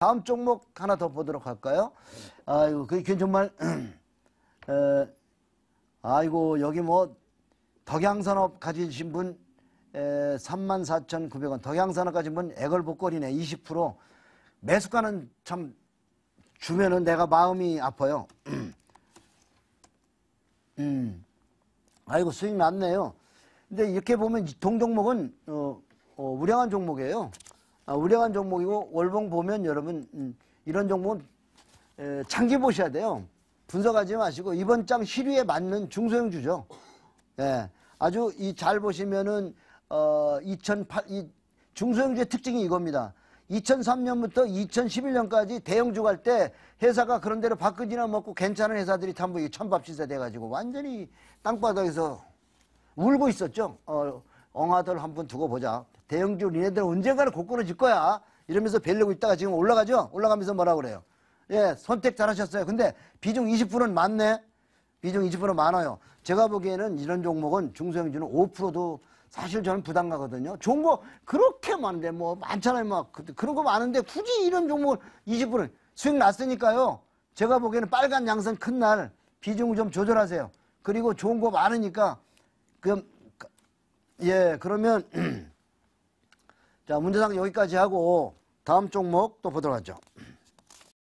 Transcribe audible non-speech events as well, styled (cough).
다음 종목 하나 더 보도록 할까요? 아이고, 그게 정말, (clears throat) 에, 아이고, 여기 뭐, 덕양산업 가지신 분, 에, 34,900원. 덕양산업 가진 분, 애걸복걸이네, 20%. 매수가는 참, 주면은 내가 마음이 아파요. (clears throat) 음. 아이고, 수익 났네요. 근데 이렇게 보면 동종목은, 어, 어, 우량한 종목이에요. 아, 우량한 종목이고 월봉 보면 여러분 음, 이런 종목은 에, 장기 보셔야 돼요. 분석하지 마시고 이번 장 시류에 맞는 중소형주죠. 예, 아주 이 잘 보시면은 어, 2008이 중소형주의 특징이 이겁니다. 2003년부터 2011년까지 대형주 갈 때 회사가 그런 대로 밥그지나 먹고 괜찮은 회사들이 전부 뭐 천밥시세 돼가지고 완전히 땅바닥에서 울고 있었죠. 어, 엉아들 한 번 두고 보자. 대형주 니네들 언젠가는 고꾸로 질 거야. 이러면서 벨리고 있다가 지금 올라가죠? 올라가면서 뭐라 그래요? 예, 선택 잘 하셨어요. 근데 비중 20%는 많네? 비중 20% 많아요. 제가 보기에는 이런 종목은 중소형주는 5%도 사실 저는 부담 가거든요. 좋은 거 그렇게 많은데 뭐 많잖아요. 막 그런 거 많은데 굳이 이런 종목을 20%는 수익 났으니까요. 제가 보기에는 빨간 양선 큰 날 비중 을좀 조절하세요. 그리고 좋은 거 많으니까 그 예, 그러면 (clears throat) 자 문제상 여기까지 하고 다음 종목 또 보도록 하죠.